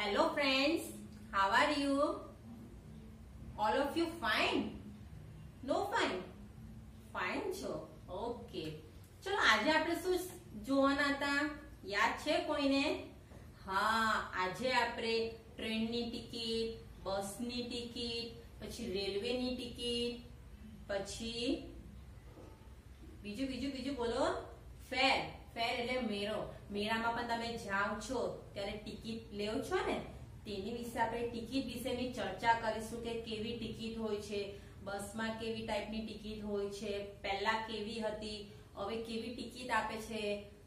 hello friends how are you all of you fine no fine fine છો okay ચલ આજે આપણે શું જોવાના હતા યાદ છે કોઈને હા આજે આપણે ટ્રેન ની ટિકિટ બસ ની ટિકિટ પછી રેલવે ની ટિકિટ પછી બીજો બીજો બીજો બોલો ફેર ફેર એટલે મેરો મેરા માં પણ તમે જાઓ છો ત્યારે ટિકિટ લેવ છો ને તેની વિશે આપણે ટિકિટ વિશેની ચર્ચા કરીશું કે કેવી ટિકિટ હોય છે બસમાં કેવી ટાઈપની ટિકિટ હોય છે પહેલા કેવી હતી હવે કેવી ટિકિટ આપે છે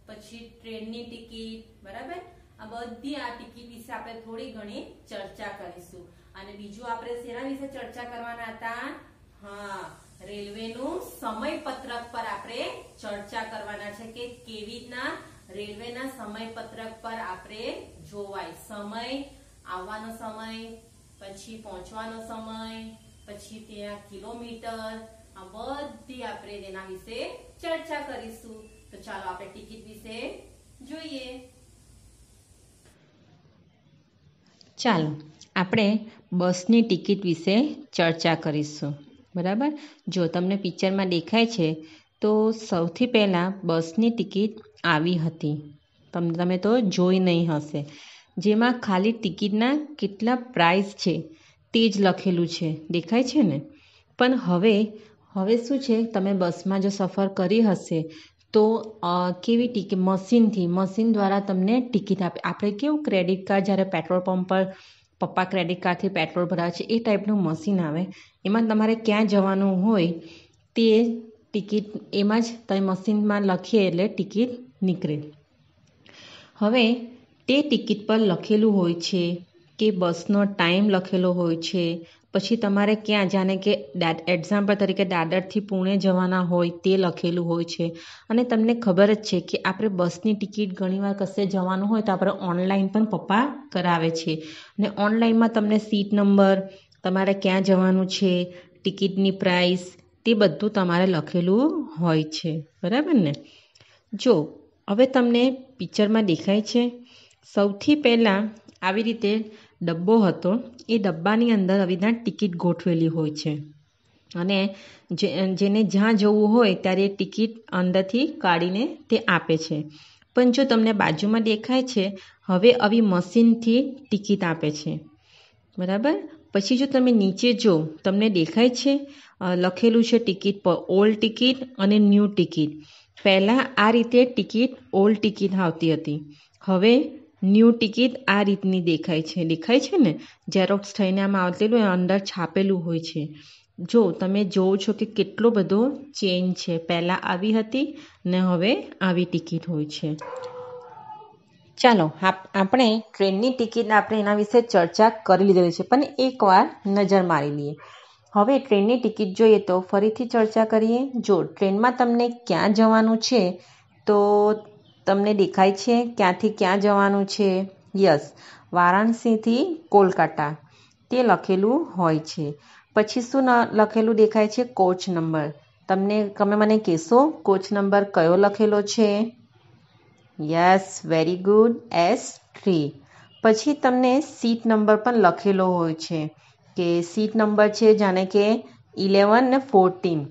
પછી ટ્રેનની ટિકિટ બરાબર આ બધી આ ટિકિટ વિશે આપણે થોડી ઘણી ચર્ચા કરીશું અને બીજું આપણે શેના વિશે ચર્ચા કરવાના હતા હા રેલવેનું સમયપત્રક પર આપણે ચર્ચા કરવાના છે કે કેવી રીતના રેલવેના સમયપત્રક પર આપણે જોવાય સમય આવવાનો સમય પછી પહોંચવાનો સમય પછી ત્યાં કિલોમીટર આ બધી આપણે તેના વિશે ચર્ચા કરીશું તો ચાલો આપણે ટિકિટ વિશે જોઈએ ચાલો આપણે બસની ટિકિટ વિશે ચર્ચા કરીશું બરાબર જો તમને પિક્ચરમાં દેખાય છે તો સૌથી પહેલાં બસની ટિકિટ આવી હતી તમે તો જોઈ નહીં હશે જેમાં ખાલી ટિકિટના કેટલા પ્રાઇસ છે તે જ લખેલું છે દેખાય છે ને પણ હવે હવે શું છે તમે બસમાં જો સફર કરી હશે તો કેવી ટિકિટ મશીનથી મશીન દ્વારા તમને ટિકિટ આપે આપણે કેવું ક્રેડિટ કાર્ડ જ્યારે પેટ્રોલ પંપ પર પપ્પા ક્રેડિટ કાર્ડથી પેટ્રોલ ભરાવે છે એ ટાઈપનું મશીન આવે એમાં તમારે ક્યાં જવાનું હોય તે ટિકિટ એમાં જ તમે મશીનમાં લખીએ એટલે ટિકિટ નીકળે હવે તે ટિકિટ પર લખેલું હોય છે કે બસનો ટાઈમ લખેલો હોય છે પછી તમારે ક્યાં જાણે કે એક્ઝામ્પલ તરીકે દાદરથી પુણે જવાના હોય તે લખેલું હોય છે અને તમને ખબર જ છે કે આપણે બસની ટિકિટ ઘણીવાર કશે જવાનું હોય તો આપણે ઓનલાઈન પણ પપ્પા કરાવે છે અને ઓનલાઈનમાં તમને સીટ નંબર તમારે ક્યાં જવાનું છે ટિકિટની પ્રાઇસ તે બધું તમારે લખેલું હોય છે બરાબર ને જો હવે તમને પિક્ચરમાં દેખાય છે સૌથી પહેલાં આવી રીતે ડબ્બો હતો એ ડબ્બાની અંદર આવી ટિકિટ ગોઠવેલી હોય છે અને જેને જ્યાં જવું હોય ત્યારે એ ટિકિટ અંદરથી કાઢીને તે આપે છે પણ જો તમને બાજુમાં દેખાય છે હવે આવી મશીનથી ટિકિટ આપે છે બરાબર પછી જો તમે નીચે જો તમને દેખાય છે લખેલું છે ટિકિટ પર ઓલ્ડ ટિકિટ અને ન્યૂ ટિકિટ પહેલાં આ રીતે ટિકિટ ઓલ્ડ ટિકિટ આવતી હતી હવે ન્યૂ ટિકિટ આ રીતની દેખાય છે દેખાય છે ને ઝેરોક્સ થઈને આમાં આવતેલું અંદર છાપેલું હોય છે જો તમે જોવો છો કે કેટલો બધો ચેન્જ છે પહેલાં આવી હતી ને હવે આવી ટિકિટ હોય છે ચાલો આપણે ટ્રેનની ટિકિટ આપણે એના વિશે ચર્ચા કરી લીધેલી છે પણ એકવાર નજર મારી લઈએ હવે ટ્રેનની ટિકિટ જોઈએ તો ફરીથી ચર્ચા કરીએ જો ટ્રેનમાં તમને ક્યાં જવાનું છે તો તમને દેખાય છે ક્યાંથી ક્યાં જવાનું છે યસ વારાણસીથી કોલકાતા તે લખેલું હોય છે પછી શું લખેલું દેખાય છે કોચ નંબર તમને તમે મને કહેશો કોચ નંબર કયો લખેલો છે yes very good S three પછી તમને સીટ નંબર પણ લખેલો હોય છે કે સીટ નંબર છે જાણે કે ઇલેવન ને ફોર્ટીન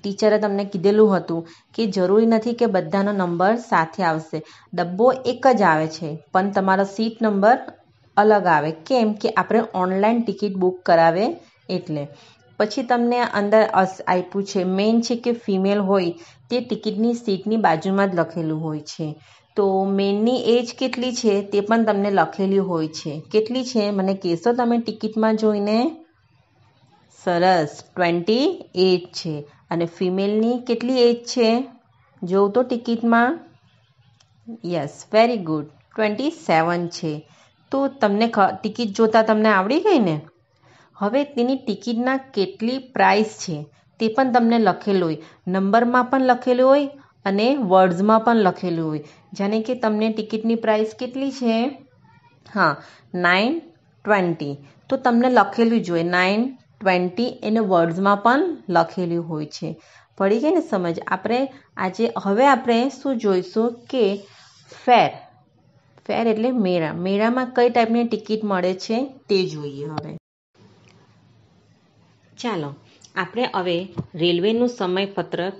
ટીચરે તમને કીધેલું હતું કે જરૂરી નથી કે બધાનો નંબર સાથે આવશે ડબ્બો એક જ આવે છે પણ તમારો સીટ નંબર અલગ આવે કેમ કે આપણે ઓનલાઈન ટિકિટ બુક કરાવે એટલે પછી તમને અંદર આપ્યું છે મેઇન છે કે ફિમેલ હોય તે ટિકિટની સીટની બાજુમાં જ લખેલું હોય છે તો મેનની એજ કેટલી છે તે પણ તમને લખેલી હોય છે કેટલી છે મને કહેશો તમે ટિકિટમાં જોઈને સરસ ટ્વેન્ટી એટ છે અને ફિમેલની કેટલી એજ છે જોઉં તો ટિકિટમાં yes very good twenty seven છે તો તમને ખ ટિકિટ જોતાં તમને આવડી ગઈ ને હવે તેની ટિકિટના કેટલી પ્રાઇસ છે તે પણ તમને લખેલું હોય નંબરમાં પણ લખેલું હોય અને વર્ડ્સમાં પણ લખેલું હોય જાણે કે તમને ટિકિટની પ્રાઇસ કેટલી છે હા નાઇન ટ્વેન્ટી તો તમને લખેલું જોઈએ નાઇન ટ્વેન્ટી એને વર્ડ્સમાં પણ લખેલું હોય છે પડી ગઈ ને સમજ આપણે આજે હવે આપણે શું જોઈશું કે ફેર ફેર એટલે મેળા મેળામાં કઈ ટાઈપની ટિકિટ મળે છે તે જોઈએ હવે ચાલો આપણે હવે રેલવેનું સમયપત્રક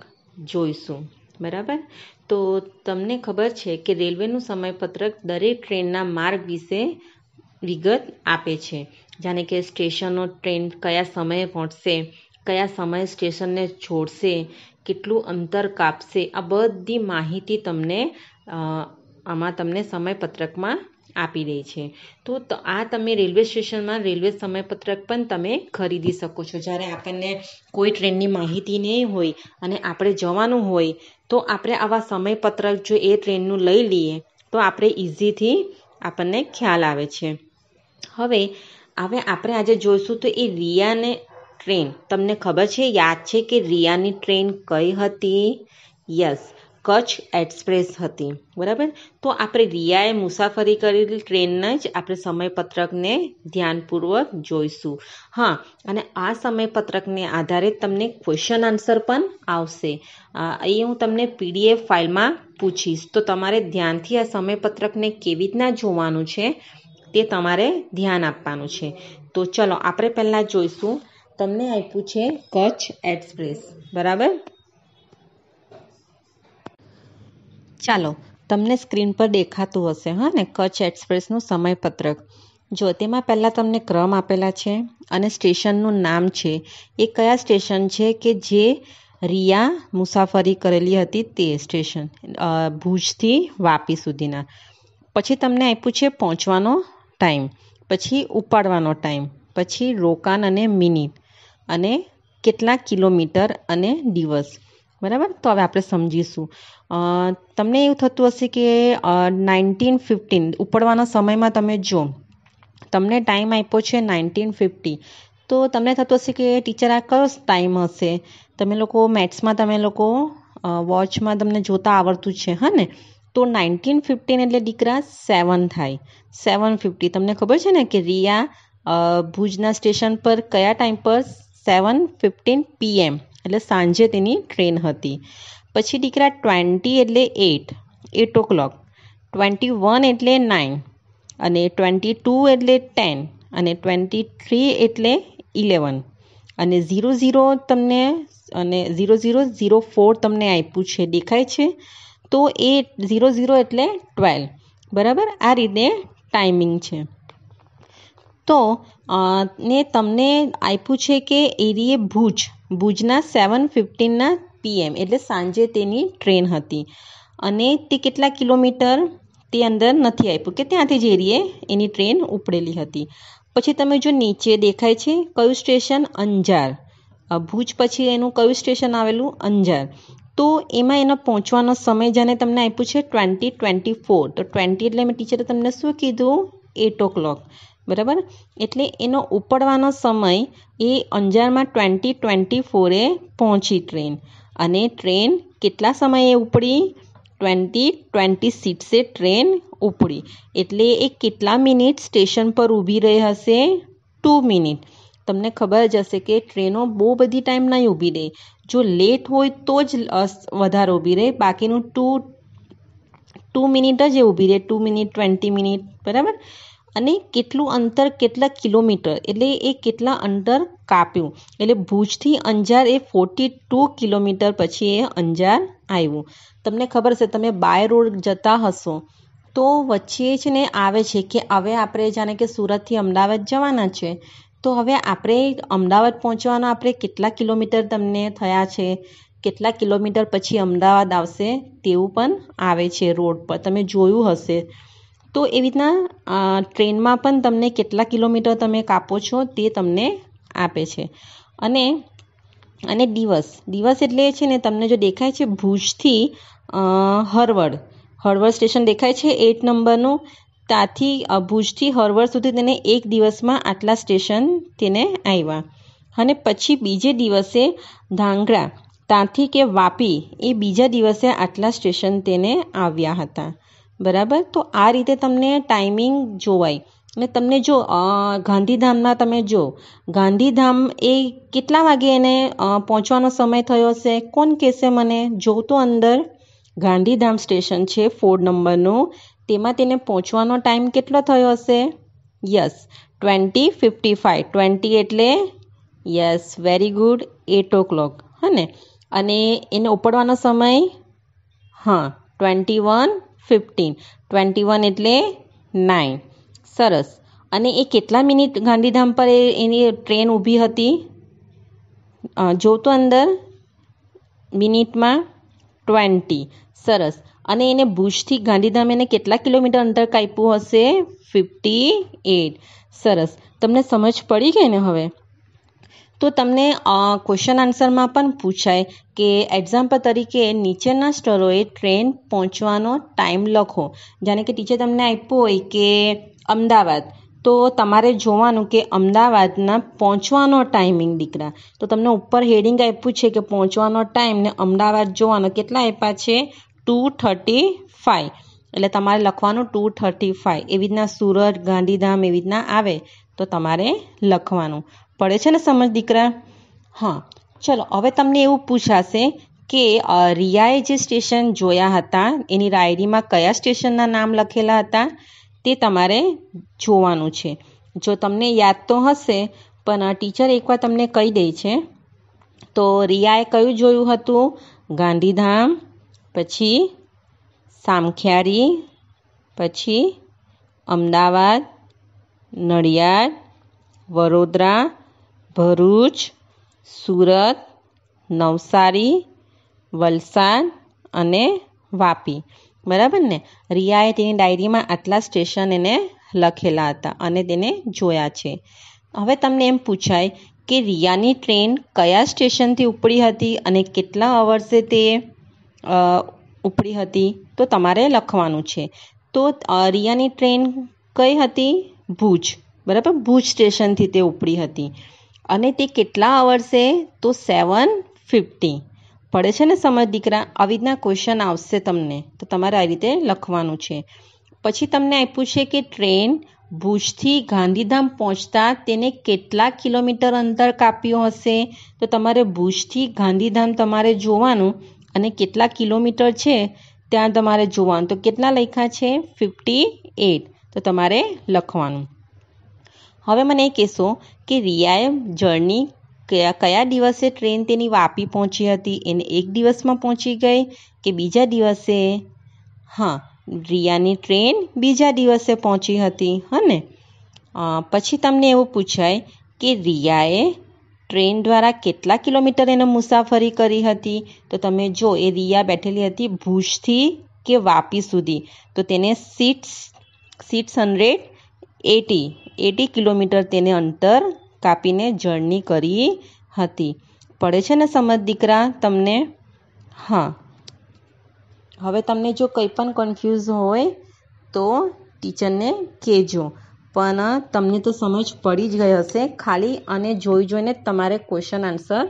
જોઈશું બરાબર તો તમને ખબર છે કે રેલવેનું સમયપત્રક દરેક ટ્રેનના માર્ગ વિશે વિગત આપે છે જાણે કે સ્ટેશનો ટ્રેન કયા સમયે પહોંચશે કયા સમયે સ્ટેશનને છોડશે કેટલું અંતર કાપશે આ બધી માહિતી તમને આમાં તમને સમયપત્રકમાં આપી દે છે તો આ તમે રેલવે સ્ટેશનમાં રેલવે સમયપત્રક પણ તમે ખરીદી શકો છો જ્યારે આપણને કોઈ ટ્રેનની માહિતી નહીં હોય અને આપણે જવાનું હોય તો આપણે આવા સમયપત્રક જો એ ટ્રેનનું લઈ લઈએ તો આપણે ઇઝીથી આપણને ખ્યાલ આવે છે હવે હવે આપણે આજે જોઈશું તો એ રિયાને ટ્રેન તમને ખબર છે યાદ છે કે રિયાની ટ્રેન કઈ હતી યસ કચ્છ એક્સપ્રેસ હતી બરાબર તો આપણે રિયાએ મુસાફરી કરેલી ટ્રેનના જ આપણે સમયપત્રકને ધ્યાનપૂર્વક જોઈશું હા અને આ સમયપત્રકને આધારે તમને ક્વેશ્ચન આન્સર પણ આવશે એ હું તમને પીડીએફ ફાઇલમાં પૂછીશ તો તમારે ધ્યાનથી આ સમયપત્રકને કેવી રીતના જોવાનું છે તે તમારે ધ્યાન આપવાનું છે તો ચલો આપણે પહેલાં જોઈશું તમને આપ્યું છે કચ્છ એક્સપ્રેસ બરાબર ચાલો તમને સ્ક્રીન પર દેખાતું હશે હા ને કચ્છ એક્સપ્રેસનું સમયપત્રક જો તેમાં પહેલાં તમને ક્રમ આપેલા છે અને સ્ટેશનનું નામ છે એ કયા સ્ટેશન છે કે જે રિયા મુસાફરી કરેલી હતી તે સ્ટેશન ભુજથી વાપી સુધીના પછી તમને આપ્યું છે પહોંચવાનો ટાઈમ પછી ઉપાડવાનો ટાઈમ પછી રોકાણ અને મિનિટ અને કેટલા કિલોમીટર અને દિવસ બરાબર તો હવે આપણે સમજીશું તમને એવું થતું હશે કે નાઇન્ટીન ફિફ્ટીન ઉપડવાના સમયમાં તમે જો તમને ટાઈમ આપ્યો છે નાઇન્ટીન ફિફ્ટી તો તમને થતું હશે કે ટીચર આ કયો ટાઈમ હશે તમે લોકો મેથ્સમાં તમે લોકો વોચમાં તમને જોતા આવડતું છે હા ને તો નાઇન્ટીન ફિફ્ટીન એટલે દીકરા સેવન થાય સેવન ફિફ્ટી તમને ખબર છે ને કે રિયા ભુજના સ્ટેશન પર કયા ટાઈમ પર સેવન ફિફ્ટીન પીએમ એટલે સાંજે તેની ટ્રેન હતી પછી દીકરા ટ્વેન્ટી એટલે eight eight o'clock twenty one એટલે નાઇન અને ટ્વેન્ટી ટુ એટલે ટેન અને ટ્વેન્ટી થ્રી એટલે ઇલેવન અને ઝીરો ઝીરો તમને અને ઝીરો ઝીરો ઝીરો ફોર તમને આપ્યું છે દેખાય છે તો એ ઝીરો ઝીરો એટલે ટ્વેલ્વ બરાબર આ રીતે ટાઈમિંગ છે તો ને તમને આપ્યું છે કે એરીએ ભુજ ભુજના સેવન ફિફ્ટીનના પીએમ એટલે સાંજે તેની ટ્રેન હતી અને તે કેટલા કિલોમીટર તે અંદર નથી આપ્યું કે ત્યાંથી જ એરીએ એની ટ્રેન ઉપડેલી હતી પછી તમે જો નીચે દેખાય છે કયું સ્ટેશન અંજાર ભુજ પછી એનું કયું સ્ટેશન આવેલું અંજાર તો એમાં એનો પહોંચવાનો સમય જેને તમને આપ્યું છે ટ્વેન્ટી ટ્વેન્ટી ફોર તો ટ્વેન્ટી એટલે મેં ટીચરે તમને શું કીધું એટ ઓ ક્લોક બરાબર એટલે એનો ઉપડવાનો સમય એ અંજારમાં ટ્વેન્ટી ટ્વેન્ટી ફોરે પહોંચી ટ્રેન અને ટ્રેન કેટલા સમયે ઉપડી ટ્વેન્ટી ટ્વેન્ટી સિક્સે ટ્રેન ઉપડી એટલે એ કેટલા મિનિટ સ્ટેશન પર ઊભી રહી હશે ટુ મિનિટ તમને ખબર જ હશે કે ટ્રેનો બહુ બધી ટાઈમ નહીં ઊભી રહે જો લેટ હોય તો જ વધારે ઊભી રહે બાકીનું ટુ ટુ મિનિટ જ એ ઊભી રહે ટુ મિનિટ ટ્વેન્ટી મિનિટ બરાબર અને કેટલું અંતર કેટલા કિલોમીટર એટલે એ કેટલા અંતર કાપ્યું એટલે ભુજથી અંજાર એ ફોર્ટી ટુ કિલોમીટર પછી એ અંજાર આવ્યું તમને ખબર છે તમે બાય રોડ જતા હશો તો વચ્ચે જ ને આવે છે કે હવે આપણે જાણે કે સુરતથી અમદાવાદ જવાના છે તો હવે આપણે અમદાવાદ પહોંચવાના આપણે કેટલા કિલોમીટર તમને થયા છે કેટલા કિલોમીટર પછી અમદાવાદ આવશે તેવું પણ આવે છે રોડ પર તમે જોયું હશે તો એવી રીતના ટ્રેનમાં પણ તમને કેટલા કિલોમીટર તમે કાપો છો તે તમને આપે છે અને અને દિવસ દિવસ એટલે છે ને તમને જો દેખાય છે ભુજથી હરવડ હરવડ સ્ટેશન દેખાય છે એટ નંબરનું ત્યાંથી ભુજથી હરવડ સુધી તેને એક દિવસમાં આટલા સ્ટેશન તેને આવ્યા અને પછી બીજે દિવસે ધાંગડા ત્યાંથી કે વાપી એ બીજા દિવસે આટલા સ્ટેશન તેને આવ્યા હતા બરાબર તો આ રીતે તમને ટાઈમિંગ જોવાય અને તમને જો ગાંધીધામના તમે જો ગાંધીધામ એ કેટલા વાગે એને પહોંચવાનો સમય થયો હશે કોણ કહેશે મને જોતો અંદર ગાંધીધામ સ્ટેશન છે ફોર નંબરનું તેમાં તેને પહોંચવાનો ટાઈમ કેટલો થયો હશે yes twenty fifty five twenty એટલે yes very good eight o'clock હને અને એને ઉપડવાનો સમય હા twenty one fifteen twenty one એટલે નાઇન સરસ અને એ કેટલા મિનિટ ગાંધીધામ પર એની ટ્રેન ઊભી હતી જો તો અંદર મિનિટમાં ટ્વેન્ટી સરસ અને એને ભુજથી ગાંધીધામ એને કેટલા કિલોમીટર અંતર કાપ્યું હશે ફિફ્ટી એટ સરસ તમને સમજ પડી ગઈ ને હવે તો તમને ક્વેશ્ચન આન્સરમાં પણ પૂછાય કે એક્ઝામ્પલ તરીકે નીચેના સ્ટરોએ ટ્રેન પહોંચવાનો ટાઈમ લખો જાણે કે ટીચર તમને આપ્યો હોય કે અમદાવાદ તો તમારે જોવાનું કે અમદાવાદના પહોંચવાનો ટાઈમિંગ દીકરા તો તમને ઉપર હેડિંગ આપ્યું છે કે પહોંચવાનો ટાઈમ ને અમદાવાદ જોવાનો કેટલા આપ્યા છે ટુ થર્ટી ફાઇવ એટલે તમારે લખવાનું ટુ થર્ટી ફાઇવ એવી રીતના સુરત ગાંધીધામ એવી રીતના આવે તો તમારે લખવાનું પડે છે ને સમજ દીકરા હા ચલો હવે તમને એવું પૂછાશે કે રિયાએ જે સ્ટેશન જોયા હતા એની ડાયરીમાં કયા સ્ટેશનના નામ લખેલા હતા તે તમારે જોવાનું છે જો તમને યાદ તો હશે પણ ટીચર એકવાર તમને કહી દે છે તો રિયાએ કયું જોયું હતું ગાંધીધામ પછી સામખિયારી પછી અમદાવાદ નડિયાદ વડોદરા ભરૂચ સુરત નવસારી વલસાડ અને વાપી બરાબર ને રિયાએ તેની ડાયરીમાં આટલા સ્ટેશન એને લખેલા હતા અને તેને જોયા છે હવે તમને એમ પૂછાય કે રિયાની ટ્રેન કયા સ્ટેશનથી ઉપડી હતી અને કેટલા અવર્સે તે ઉપડી હતી તો તમારે લખવાનું છે તો રિયાની ટ્રેન કઈ હતી ભુજ બરાબર ભુજ સ્ટેશનથી તે ઉપડી હતી અને તે કેટલા આવડશે તો સેવન ફિફ્ટી પડે છે ને સમજ દીકરા આવી રીતના ક્વેશ્ચન આવશે તમને તો તમારે આવી રીતે લખવાનું છે પછી તમને આપ્યું છે કે ટ્રેન ભુજથી ગાંધીધામ પહોંચતા તેને કેટલા કિલોમીટર અંતર કાપ્યું હશે તો તમારે ભુજથી ગાંધીધામ તમારે જોવાનું અને કેટલા કિલોમીટર છે ત્યાં તમારે જોવાનું તો કેટલા લખ્યા છે ફિફ્ટી એટ તો તમારે લખવાનું હવે મને એ કહેશો કે રિયાએ જર્ની કયા કયા દિવસે ટ્રેન તેની વાપી પહોંચી હતી એને એક દિવસમાં પહોંચી ગઈ કે બીજા દિવસે હા રિયાની ટ્રેન બીજા દિવસે પહોંચી હતી હને પછી તમને એવું પૂછાય કે રિયાએ ટ્રેન દ્વારા કેટલા કિલોમીટર એને મુસાફરી કરી હતી તો તમે જો એ રિયા બેઠેલી હતી ભુજથી કે વાપી સુધી તો તેને seats seats hundred eighty eighty kilometre તેને અંતર કાપીને જર્ની કરી હતી પડે છે ને સમજ દીકરા તમને હા હવે તમને જો કંઈ પણ કન્ફ્યુઝ હોય તો ટીચરને કહેજો પણ તમને તો સમજ પડી જ ગઈ હશે ખાલી અને જોઈ જોઈને તમારે ક્વેશ્ચન આન્સર